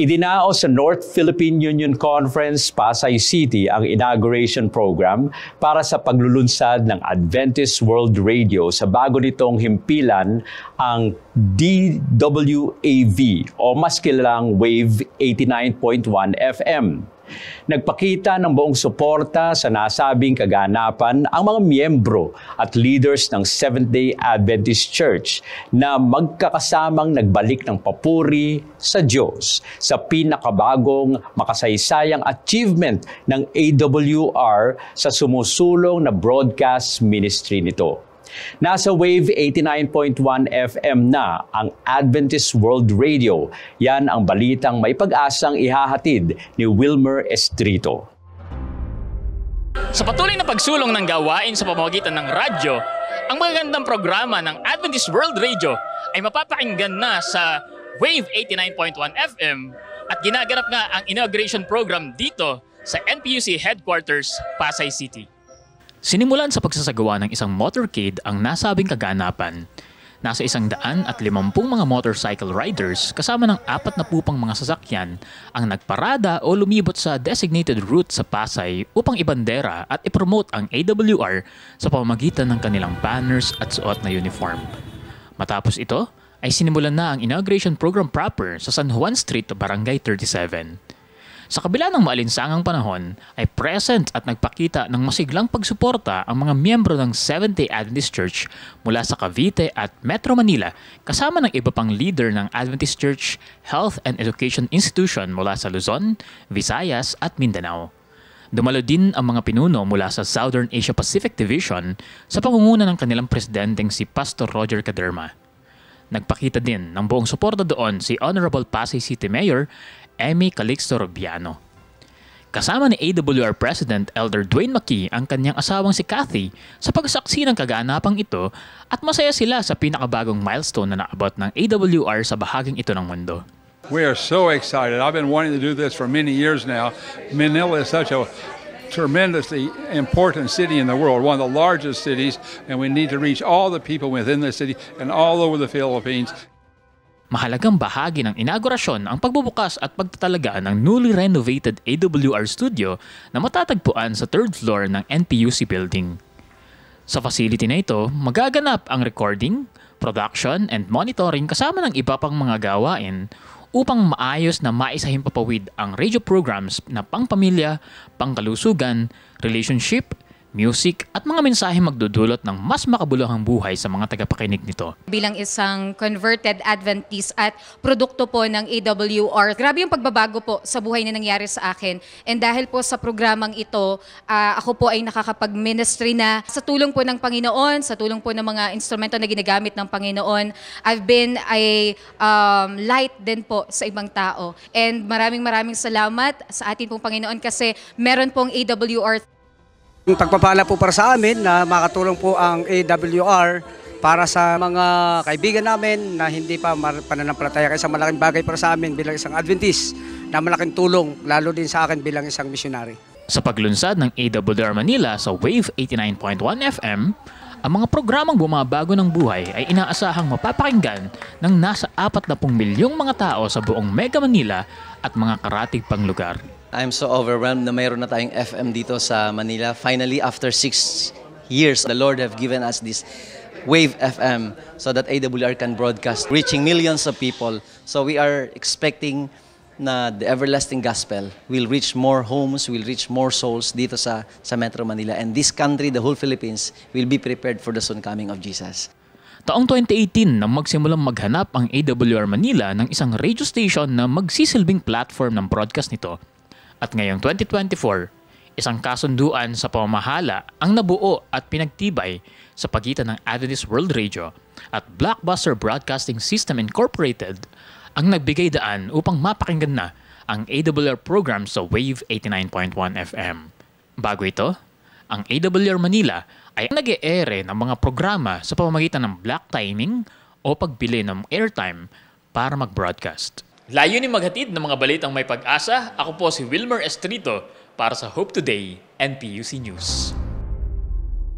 Idinaos sa North Philippine Union Conference, Pasay City ang inauguration program para sa paglulunsad ng Adventist World Radio sa bago nitong himpilan ang DWAV o mas kilalang Wave 89.1 FM. Nagpakita ng buong suporta sa nasabing kaganapan ang mga miyembro at leaders ng Seventh-day Adventist Church na magkakasamang nagbalik ng papuri sa Diyos sa pinakabagong makasaysayang achievement ng AWR sa sumusulong na broadcast ministry nito. Nasa Wave 89.1 FM na ang Adventist World Radio. Yan ang balitang may pag-asang ihahatid ni Wilmer Estrito. Sa patuloy na pagsulong ng gawain sa pamamagitan ng radyo, ang magagandang programa ng Adventist World Radio ay mapapakinggan na sa Wave 89.1 FM at ginaganap nga ang inauguration program dito sa NPUC Headquarters, Pasay City. Sinimulan sa pagsasagawa ng isang motorcade ang nasabing kaganapan. Nasa isang daan at limampung mga motorcycle riders kasama ng apat na pupang mga sasakyan ang nagparada o lumibot sa designated route sa Pasay upang ibandera at ipromote ang AWR sa pamamagitan ng kanilang banners at suot na uniform. Matapos ito, ay sinimulan na ang inauguration program proper sa San Juan Street, Barangay 37. Sa kabila ng maalinsangang panahon, ay present at nagpakita ng masiglang pagsuporta ang mga miyembro ng Seventh-day Adventist Church mula sa Cavite at Metro Manila kasama ng iba pang leader ng Adventist Church Health and Education Institution mula sa Luzon, Visayas at Mindanao. Dumalo din ang mga pinuno mula sa Southern Asia Pacific Division sa pangunguna ng kanilang presidenteng si Pastor Roger Caderma. Nagpakita din ng buong suporta doon si Honorable Pasay City Mayor Emmy Calixto Rubiano. Kasama ni AWR President Elder Dwayne McKee ang kanyang asawang si Kathy sa pagsaksi ng kaganapang ito at masaya sila sa pinakabagong milestone na naabot ng AWR sa bahaging ito ng mundo. We are so excited. I've been wanting to do this for many years now. Manila is such a tremendously important city in the world, one of the largest cities, and we need to reach all the people within the city and all over the Philippines. Mahalagang bahagi ng inaugurasyon ang pagbubukas at pagtatalaga ng newly renovated AWR studio na matatagpuan sa third floor ng NPUC building. Sa facility na ito, magaganap ang recording, production, and monitoring kasama ng iba pang mga gawain upang maayos na maisahing papawid ang radio programs na pangpamilya, pangkalusugan, relationship, music at mga mensahe magdudulot ng mas makabuluhang buhay sa mga tagapakinig nito. Bilang isang converted Adventist at produkto po ng AWR, grabe yung pagbabago po sa buhay na nangyari sa akin. And dahil po sa programang ito, uh, ako po ay nakakapag-ministry na sa tulong po ng Panginoon, sa tulong po ng mga instrumento na ginagamit ng Panginoon. I've been a um, light din po sa ibang tao. And maraming maraming salamat sa atin pong Panginoon kasi meron pong AWR ang pagpapala po para sa amin na makatulong po ang AWR para sa mga kaibigan namin na hindi pa pananampalataya kaysa malaking bagay para sa amin bilang isang Adventist na malaking tulong lalo din sa akin bilang isang missionary. Sa paglunsad ng AWR Manila sa Wave 89.1 FM, ang mga programang bumabago ng buhay ay inaasahang mapapakinggan ng nasa 40 milyong mga tao sa buong Mega Manila at mga karatig pang lugar. I'm so overwhelmed na mayroon na tayong FM dito sa Manila. Finally, after six years, the Lord have given us this Wave FM so that AWR can broadcast, reaching millions of people. So we are expecting na the everlasting gospel will reach more homes, will reach more souls dito sa, sa Metro Manila. And this country, the whole Philippines, will be prepared for the soon coming of Jesus. Taong 2018 nang magsimulang maghanap ang AWR Manila ng isang radio station na magsisilbing platform ng broadcast nito at ngayong 2024, isang kasunduan sa pamamahala ang nabuo at pinagtibay sa pagitan ng Adonis World Radio at Blockbuster Broadcasting System Incorporated ang nagbigay daan upang mapakinggan na ang AWR program sa Wave 89.1 FM. Bago ito, ang AWR Manila ay nag -e ere ng mga programa sa pamamagitan ng block timing o pagbili ng airtime para mag-broadcast. Layunin maghatid ng mga balitang may pag-asa. Ako po si Wilmer Estrito para sa Hope Today NPUC News.